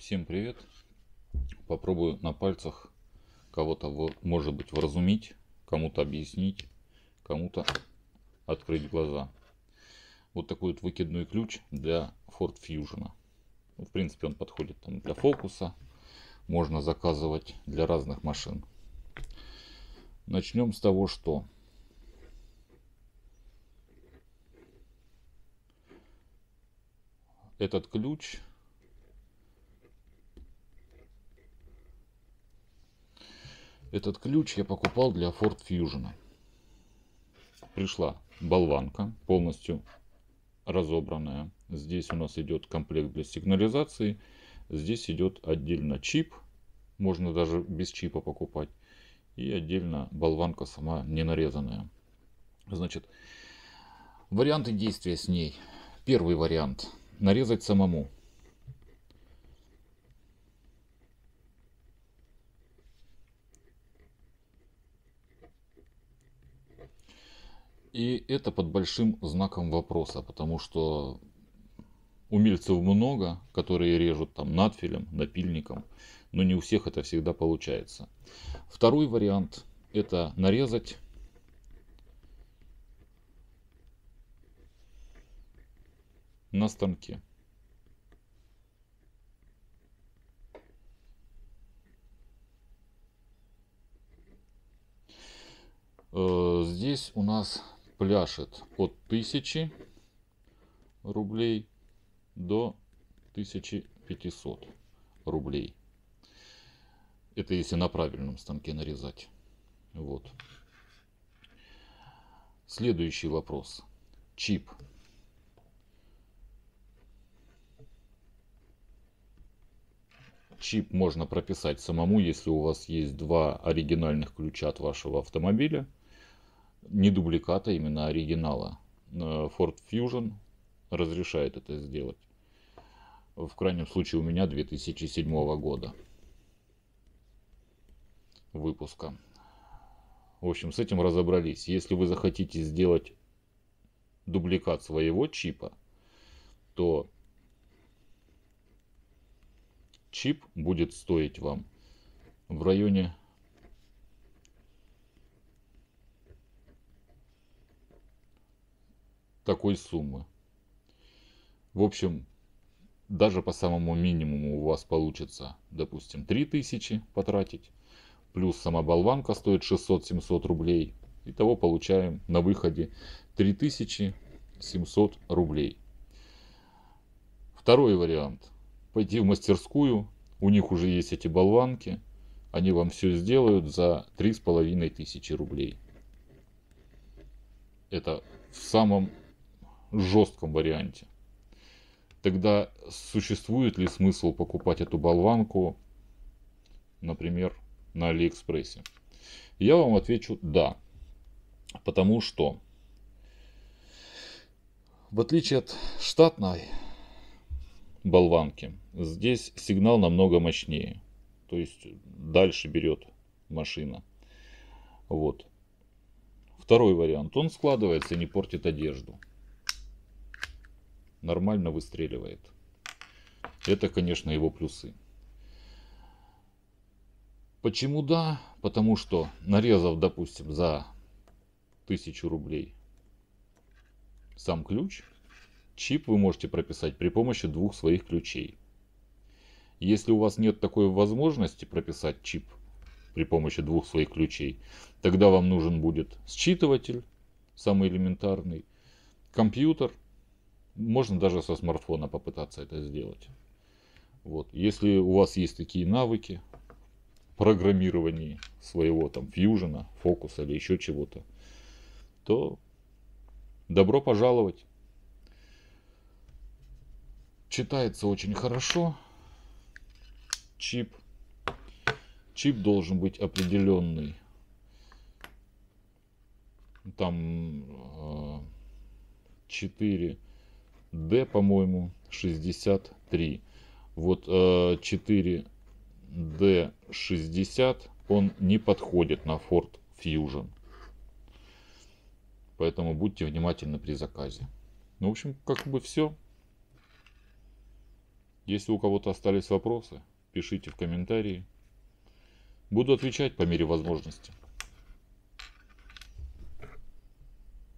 Всем привет! Попробую на пальцах кого-то, может быть, вразумить, кому-то объяснить, кому-то открыть глаза. Вот такой вот выкидной ключ для Ford Fusion. В принципе, он подходит там для фокуса. Можно заказывать для разных машин. Начнем с того, что этот ключ Этот ключ я покупал для Ford Fusion. Пришла болванка, полностью разобранная. Здесь у нас идет комплект для сигнализации. Здесь идет отдельно чип. Можно даже без чипа покупать. И отдельно болванка сама не нарезанная. Значит, варианты действия с ней. Первый вариант. Нарезать самому. И это под большим знаком вопроса, потому что умельцев много, которые режут там надфилем, напильником, но не у всех это всегда получается. Второй вариант – это нарезать на станке. Э, здесь у нас пляшет от 1000 рублей до 1500 рублей. Это если на правильном станке нарезать. Вот. Следующий вопрос. Чип. Чип можно прописать самому, если у вас есть два оригинальных ключа от вашего автомобиля – не дубликата, а именно оригинала. Э, Ford Fusion разрешает это сделать. В крайнем случае у меня 2007 года выпуска. В общем, с этим разобрались. Если вы захотите сделать дубликат своего чипа, то чип будет стоить вам в районе такой суммы. В общем, даже по самому минимуму у вас получится, допустим, 3000 потратить. Плюс сама болванка стоит 600-700 рублей. Итого получаем на выходе 3700 рублей. Второй вариант. Пойти в мастерскую. У них уже есть эти болванки. Они вам все сделают за 3500 рублей. Это в самом жестком варианте. Тогда существует ли смысл покупать эту болванку, например, на Алиэкспрессе? Я вам отвечу «да». Потому что, в отличие от штатной болванки, здесь сигнал намного мощнее. То есть дальше берет машина. Вот. Второй вариант. Он складывается и не портит одежду нормально выстреливает. Это, конечно, его плюсы. Почему да? Потому что нарезав, допустим, за 1000 рублей сам ключ, чип вы можете прописать при помощи двух своих ключей. Если у вас нет такой возможности прописать чип при помощи двух своих ключей, тогда вам нужен будет считыватель, самый элементарный, компьютер – можно даже со смартфона попытаться это сделать. Вот. Если у вас есть такие навыки программирования своего там фьюжена, фокуса или еще чего-то, то добро пожаловать. Читается очень хорошо. Чип. Чип должен быть определенный. Там э, D, по-моему, 63. Вот э, 4D60 он не подходит на Ford Fusion. Поэтому будьте внимательны при заказе. Ну, в общем, как бы все. Если у кого-то остались вопросы, пишите в комментарии. Буду отвечать по мере возможности.